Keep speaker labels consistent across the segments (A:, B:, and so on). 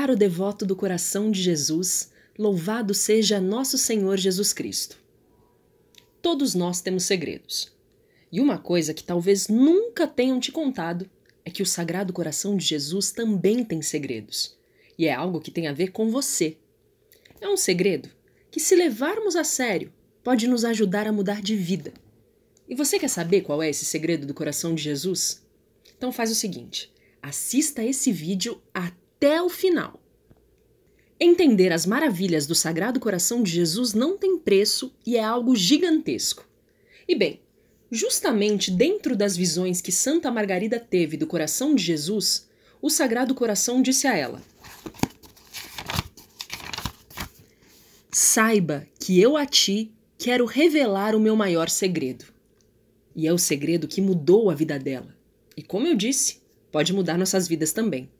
A: Caro devoto do coração de Jesus, louvado seja nosso Senhor Jesus Cristo. Todos nós temos segredos. E uma coisa que talvez nunca tenham te contado é que o Sagrado Coração de Jesus também tem segredos. E é algo que tem a ver com você. É um segredo que, se levarmos a sério, pode nos ajudar a mudar de vida. E você quer saber qual é esse segredo do coração de Jesus? Então faz o seguinte: assista esse vídeo até até o final. Entender as maravilhas do Sagrado Coração de Jesus não tem preço e é algo gigantesco. E bem, justamente dentro das visões que Santa Margarida teve do coração de Jesus, o Sagrado Coração disse a ela: Saiba que eu a ti quero revelar o meu maior segredo. E é o segredo que mudou a vida dela. E como eu disse, pode mudar nossas vidas também.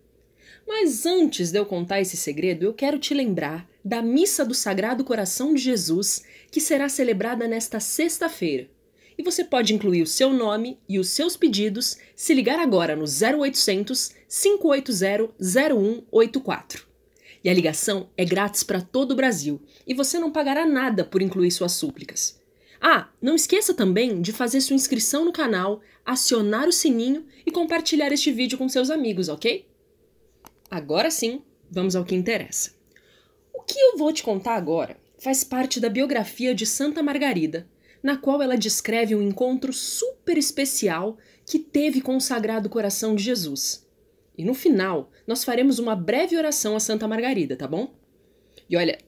A: Mas antes de eu contar esse segredo, eu quero te lembrar da Missa do Sagrado Coração de Jesus, que será celebrada nesta sexta-feira. E você pode incluir o seu nome e os seus pedidos se ligar agora no 0800 580 0184. E a ligação é grátis para todo o Brasil e você não pagará nada por incluir suas súplicas. Ah, não esqueça também de fazer sua inscrição no canal, acionar o sininho e compartilhar este vídeo com seus amigos, ok? agora sim, vamos ao que interessa. O que eu vou te contar agora faz parte da biografia de Santa Margarida, na qual ela descreve um encontro super especial que teve com o Sagrado Coração de Jesus. E no final, nós faremos uma breve oração a Santa Margarida, tá bom? E olha,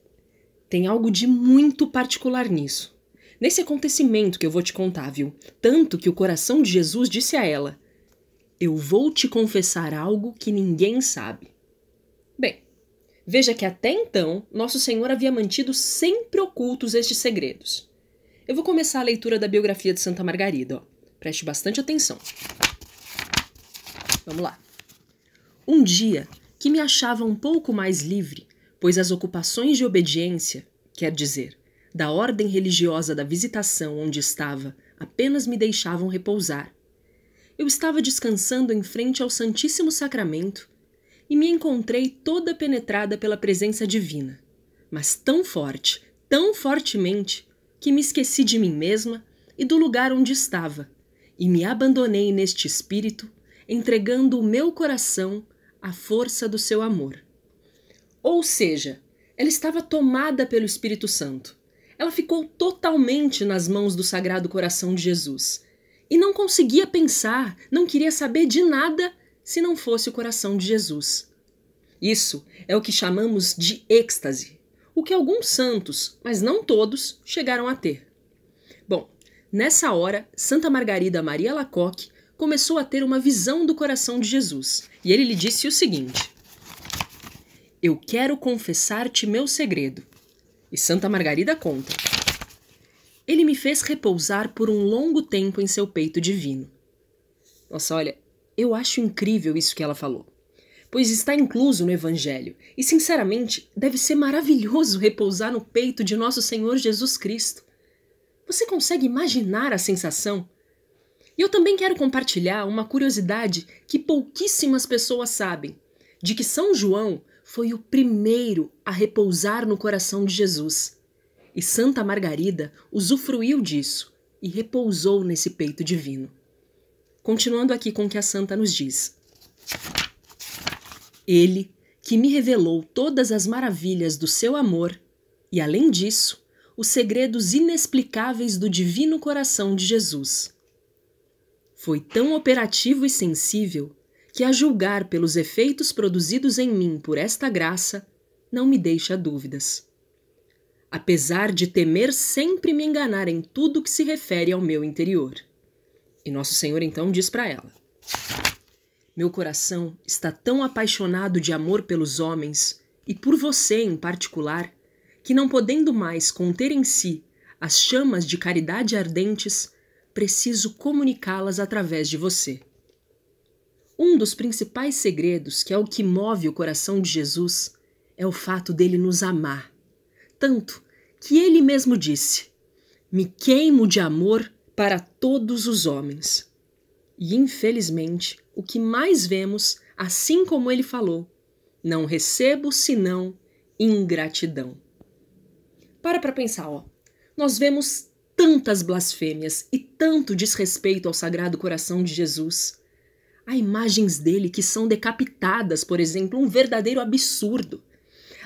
A: tem algo de muito particular nisso. Nesse acontecimento que eu vou te contar, viu? Tanto que o coração de Jesus disse a ela: Eu vou te confessar algo que ninguém sabe. Veja que até então, Nosso Senhor havia mantido sempre ocultos estes segredos. Eu vou começar a leitura da biografia de Santa Margarida. Ó. Preste bastante atenção. Vamos lá. Um dia que me achava um pouco mais livre, pois as ocupações de obediência, quer dizer, da ordem religiosa da visitação onde estava, apenas me deixavam repousar. Eu estava descansando em frente ao Santíssimo Sacramento e me encontrei toda penetrada pela presença divina, mas tão forte, tão fortemente, que me esqueci de mim mesma e do lugar onde estava, e me abandonei neste espírito, entregando o meu coração à força do seu amor. Ou seja, ela estava tomada pelo Espírito Santo. Ela ficou totalmente nas mãos do Sagrado Coração de Jesus e não conseguia pensar, não queria saber de nada se não fosse o coração de Jesus. Isso é o que chamamos de êxtase, o que alguns santos, mas não todos, chegaram a ter. Bom, nessa hora, Santa Margarida Maria Lacoque começou a ter uma visão do coração de Jesus, e ele lhe disse o seguinte: Eu quero confessar-te meu segredo. E Santa Margarida conta: Ele me fez repousar por um longo tempo em seu peito divino. Nossa, olha, eu acho incrível isso que ela falou, pois está incluso no Evangelho e, sinceramente, deve ser maravilhoso repousar no peito de nosso Senhor Jesus Cristo. Você consegue imaginar a sensação? E eu também quero compartilhar uma curiosidade que pouquíssimas pessoas sabem: de que São João foi o primeiro a repousar no coração de Jesus. E Santa Margarida usufruiu disso e repousou nesse peito divino. Continuando aqui com o que a santa nos diz. Ele, que me revelou todas as maravilhas do seu amor, e além disso, os segredos inexplicáveis do divino coração de Jesus. Foi tão operativo e sensível que, a julgar pelos efeitos produzidos em mim por esta graça, não me deixa dúvidas. Apesar de temer sempre me enganar em tudo que se refere ao meu interior. E Nosso Senhor então diz para ela: Meu coração está tão apaixonado de amor pelos homens, e por você em particular, que não podendo mais conter em si as chamas de caridade ardentes, preciso comunicá-las através de você. Um dos principais segredos que é o que move o coração de Jesus é o fato dele nos amar, tanto que ele mesmo disse: Me queimo de amor para todos os homens. E infelizmente, o que mais vemos, assim como ele falou, não recebo senão ingratidão. Para para pensar, ó. Nós vemos tantas blasfêmias e tanto desrespeito ao Sagrado Coração de Jesus. Há imagens dele que são decapitadas, por exemplo, um verdadeiro absurdo.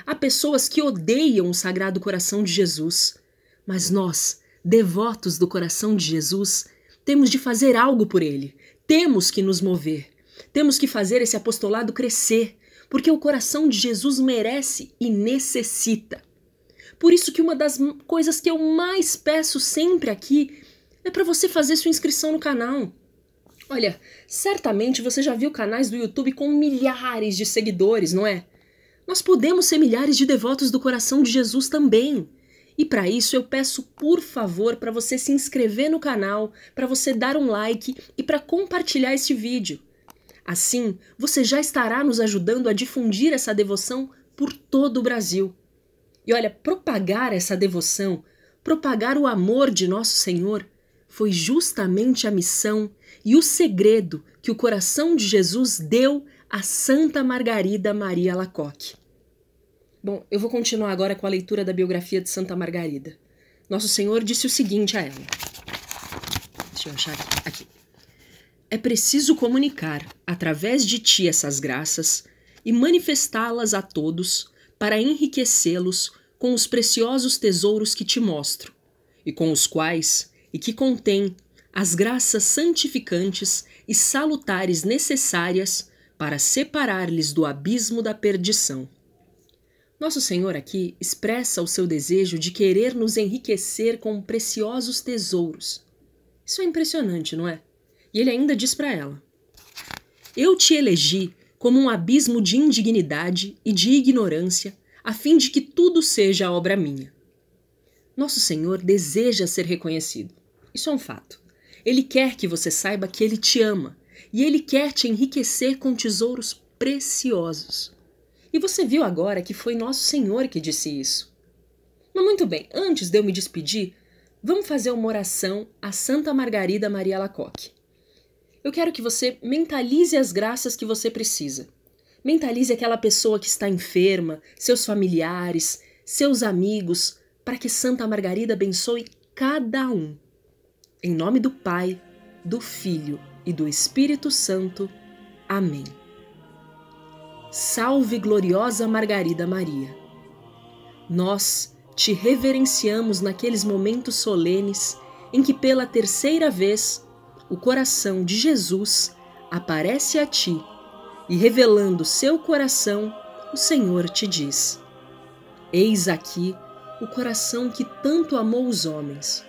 A: Há pessoas que odeiam o Sagrado Coração de Jesus, mas nós devotos do coração de Jesus, temos de fazer algo por ele, temos que nos mover, temos que fazer esse apostolado crescer, porque o coração de Jesus merece e necessita. Por isso que uma das coisas que eu mais peço sempre aqui é para você fazer sua inscrição no canal. Olha, certamente você já viu canais do YouTube com milhares de seguidores, não é? Nós podemos ser milhares de devotos do coração de Jesus também. E para isso eu peço por favor para você se inscrever no canal, para você dar um like e para compartilhar este vídeo. Assim, você já estará nos ajudando a difundir essa devoção por todo o Brasil. E olha, propagar essa devoção, propagar o amor de nosso Senhor, foi justamente a missão e o segredo que o coração de Jesus deu a Santa Margarida Maria Lacoque. Bom, eu vou continuar agora com a leitura da biografia de Santa Margarida. Nosso Senhor disse o seguinte a ela. Deixa eu achar aqui. aqui. É preciso comunicar, através de ti, essas graças e manifestá-las a todos para enriquecê-los com os preciosos tesouros que te mostro, e com os quais, e que contém, as graças santificantes e salutares necessárias para separar-lhes do abismo da perdição nosso Senhor aqui expressa o seu desejo de querer nos enriquecer com preciosos tesouros. Isso é impressionante, não é? E ele ainda diz para ela: Eu te elegi como um abismo de indignidade e de ignorância, a fim de que tudo seja obra minha. Nosso Senhor deseja ser reconhecido. Isso é um fato. Ele quer que você saiba que ele te ama e ele quer te enriquecer com tesouros preciosos. E você viu agora que foi nosso Senhor que disse isso. Mas muito bem, antes de eu me despedir, vamos fazer uma oração a Santa Margarida Maria Lacoque. Eu quero que você mentalize as graças que você precisa. Mentalize aquela pessoa que está enferma, seus familiares, seus amigos, para que Santa Margarida abençoe cada um. Em nome do Pai, do Filho e do Espírito Santo. Amém. Salve, gloriosa Margarida Maria. Nós te reverenciamos naqueles momentos solenes em que, pela terceira vez, o coração de Jesus aparece a ti e, revelando seu coração, o Senhor te diz: Eis aqui o coração que tanto amou os homens,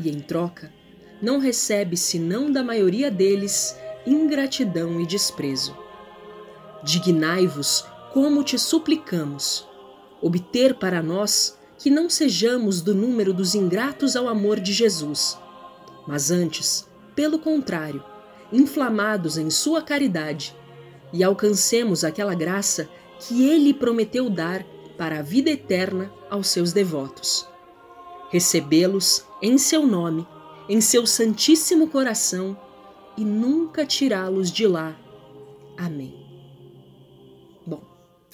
A: e em troca, não recebe senão da maioria deles ingratidão e desprezo. Dignai-vos, como te suplicamos, obter para nós que não sejamos do número dos ingratos ao amor de Jesus, mas antes, pelo contrário, inflamados em sua caridade, e alcancemos aquela graça que ele prometeu dar para a vida eterna aos seus devotos. Recebê-los em seu nome, em seu santíssimo coração e nunca tirá-los de lá. Amém.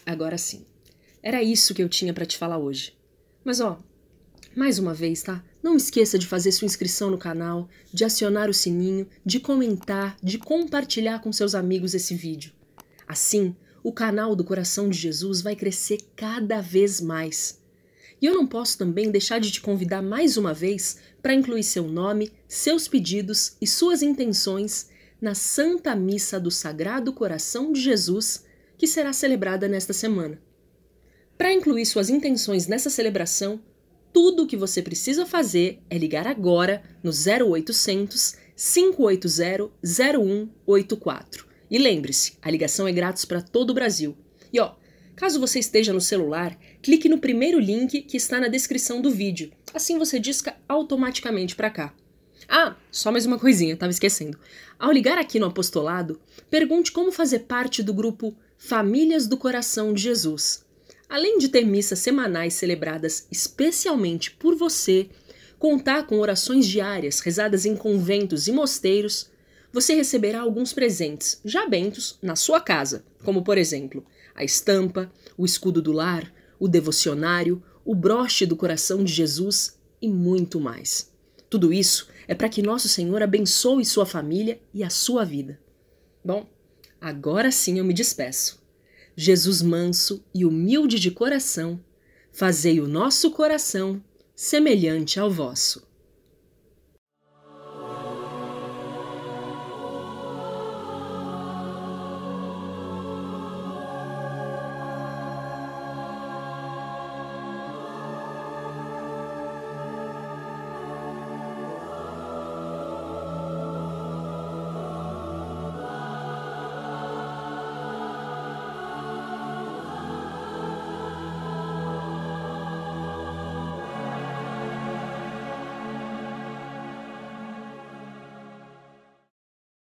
A: Agora sim. Era isso que eu tinha para te falar hoje. Mas ó, mais uma vez, tá? Não esqueça de fazer sua inscrição no canal, de acionar o sininho, de comentar, de compartilhar com seus amigos esse vídeo. Assim, o canal do Coração de Jesus vai crescer cada vez mais. E eu não posso também deixar de te convidar mais uma vez para incluir seu nome, seus pedidos e suas intenções na Santa Missa do Sagrado Coração de Jesus que será celebrada nesta semana. Para incluir suas intenções nessa celebração, tudo o que você precisa fazer é ligar agora no 0800 580 0184. E lembre-se, a ligação é grátis para todo o Brasil. E ó, caso você esteja no celular, clique no primeiro link que está na descrição do vídeo. Assim você disca automaticamente para cá. Ah, só mais uma coisinha, estava esquecendo. Ao ligar aqui no apostolado, pergunte como fazer parte do grupo Famílias do Coração de Jesus. Além de ter missas semanais celebradas especialmente por você, contar com orações diárias rezadas em conventos e mosteiros, você receberá alguns presentes já bentos na sua casa, como por exemplo, a estampa, o escudo do lar, o devocionário, o broche do coração de Jesus e muito mais. Tudo isso é para que nosso Senhor abençoe sua família e a sua vida. Bom, Agora sim eu me despeço. Jesus manso e humilde de coração, fazei o nosso coração semelhante ao vosso.